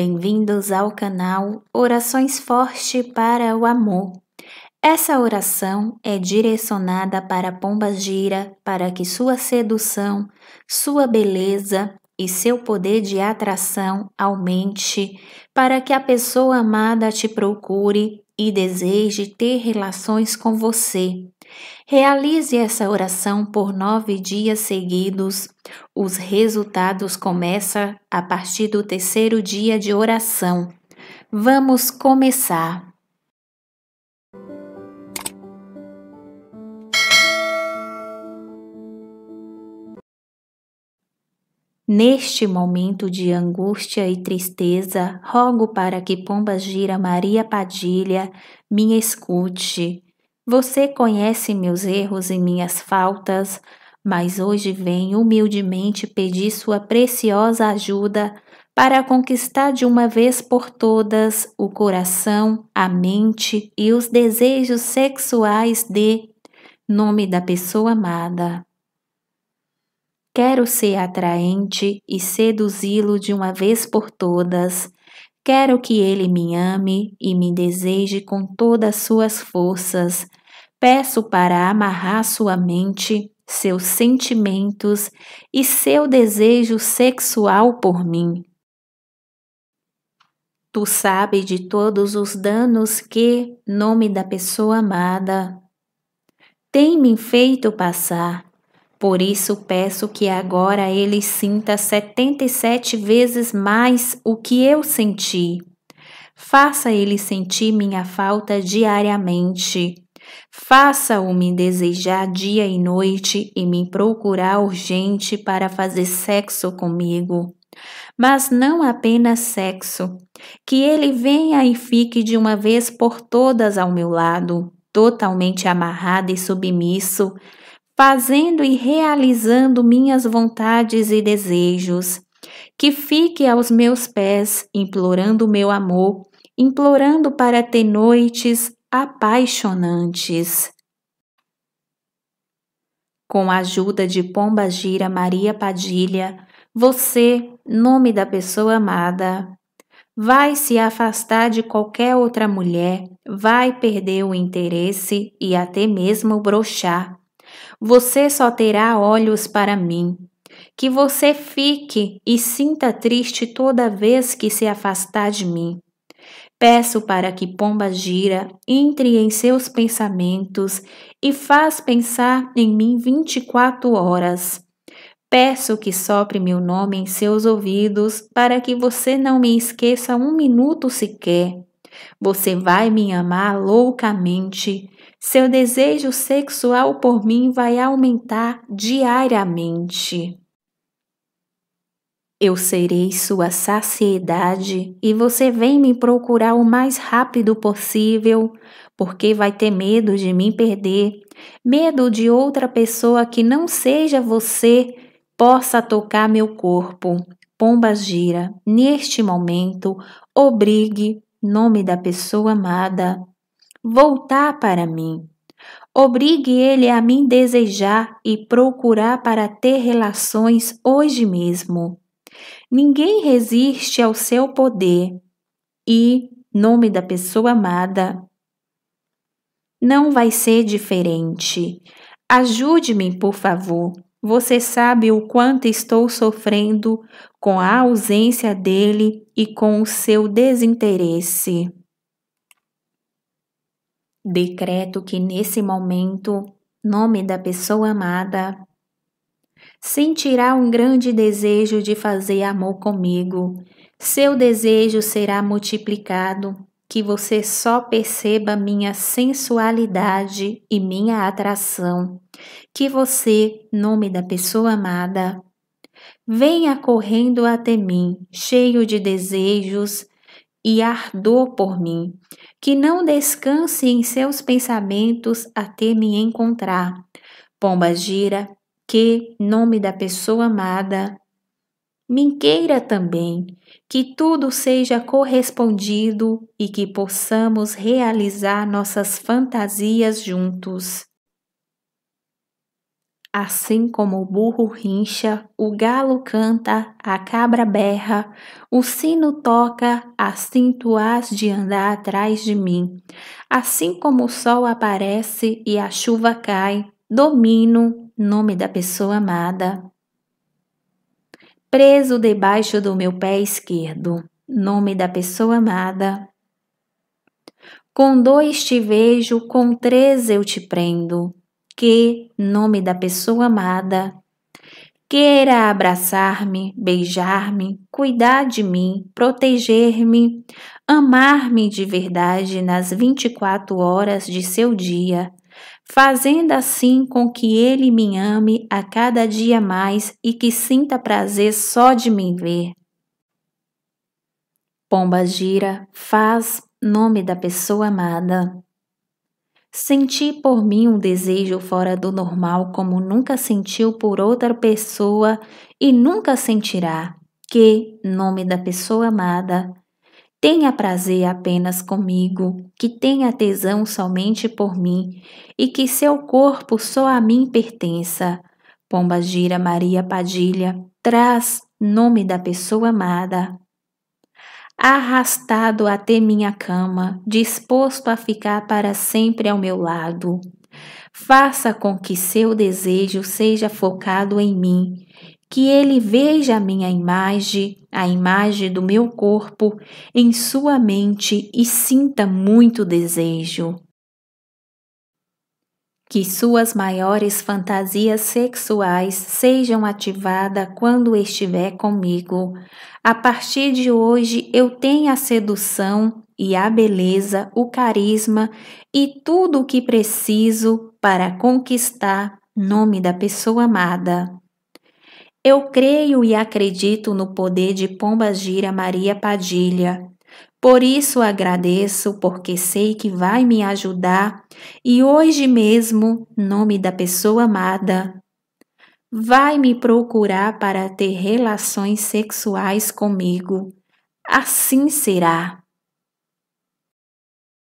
Bem-vindos ao canal Orações Forte para o Amor. Essa oração é direcionada para Pomba Gira para que sua sedução, sua beleza e seu poder de atração aumente, para que a pessoa amada te procure e deseje ter relações com você. Realize essa oração por nove dias seguidos. Os resultados começam a partir do terceiro dia de oração. Vamos começar. Neste momento de angústia e tristeza, rogo para que Pomba Gira Maria Padilha me escute você conhece meus erros e minhas faltas, mas hoje venho humildemente pedir sua preciosa ajuda para conquistar de uma vez por todas o coração, a mente e os desejos sexuais de nome da pessoa amada. Quero ser atraente e seduzi-lo de uma vez por todas. Quero que ele me ame e me deseje com todas suas forças peço para amarrar sua mente, seus sentimentos e seu desejo sexual por mim. Tu sabes de todos os danos que, nome da pessoa amada, tem me feito passar. Por isso peço que agora ele sinta setenta e sete vezes mais o que eu senti. Faça ele sentir minha falta diariamente Faça-o-me desejar dia e noite e me procurar urgente para fazer sexo comigo. Mas não apenas sexo, que ele venha e fique de uma vez por todas ao meu lado, totalmente amarrado e submisso, fazendo e realizando minhas vontades e desejos. Que fique aos meus pés, implorando meu amor, implorando para ter noites, apaixonantes. Com a ajuda de Pomba Gira Maria Padilha, você, nome da pessoa amada, vai se afastar de qualquer outra mulher, vai perder o interesse e até mesmo brochar. Você só terá olhos para mim. Que você fique e sinta triste toda vez que se afastar de mim. Peço para que Pomba Gira entre em seus pensamentos e faz pensar em mim 24 horas. Peço que sopre meu nome em seus ouvidos para que você não me esqueça um minuto sequer. Você vai me amar loucamente. Seu desejo sexual por mim vai aumentar diariamente. Eu serei sua saciedade e você vem me procurar o mais rápido possível, porque vai ter medo de me perder, medo de outra pessoa que não seja você possa tocar meu corpo. Pomba gira, neste momento, obrigue, nome da pessoa amada, voltar para mim. Obrigue ele a me desejar e procurar para ter relações hoje mesmo. Ninguém resiste ao seu poder e, nome da pessoa amada, não vai ser diferente. Ajude-me, por favor. Você sabe o quanto estou sofrendo com a ausência dele e com o seu desinteresse. Decreto que nesse momento, nome da pessoa amada sentirá um grande desejo de fazer amor comigo. Seu desejo será multiplicado, que você só perceba minha sensualidade e minha atração, que você, nome da pessoa amada, venha correndo até mim, cheio de desejos e ardor por mim, que não descanse em seus pensamentos até me encontrar. Pomba gira, que, nome da pessoa amada, me queira também que tudo seja correspondido e que possamos realizar nossas fantasias juntos. Assim como o burro rincha, o galo canta, a cabra berra, o sino toca, assim tu has de andar atrás de mim. Assim como o sol aparece e a chuva cai, domino nome da pessoa amada. Preso debaixo do meu pé esquerdo, nome da pessoa amada. Com dois te vejo, com três eu te prendo. Que, nome da pessoa amada, queira abraçar-me, beijar-me, cuidar de mim, proteger-me, amar-me de verdade nas 24 horas de seu dia, fazendo assim com que ele me ame a cada dia mais e que sinta prazer só de me ver. Pomba gira, faz nome da pessoa amada. Senti por mim um desejo fora do normal, como nunca sentiu por outra pessoa e nunca sentirá, que, nome da pessoa amada, tenha prazer apenas comigo, que tenha tesão somente por mim, e que seu corpo só a mim pertença. Pomba Gira Maria Padilha traz nome da pessoa amada. Arrastado até minha cama, disposto a ficar para sempre ao meu lado. Faça com que seu desejo seja focado em mim que ele veja a minha imagem, a imagem do meu corpo, em sua mente e sinta muito desejo. Que suas maiores fantasias sexuais sejam ativadas quando estiver comigo. A partir de hoje eu tenho a sedução e a beleza, o carisma e tudo o que preciso para conquistar nome da pessoa amada. Eu creio e acredito no poder de Pombagira Maria Padilha. Por isso agradeço, porque sei que vai me ajudar e hoje mesmo, nome da pessoa amada, vai me procurar para ter relações sexuais comigo. Assim será.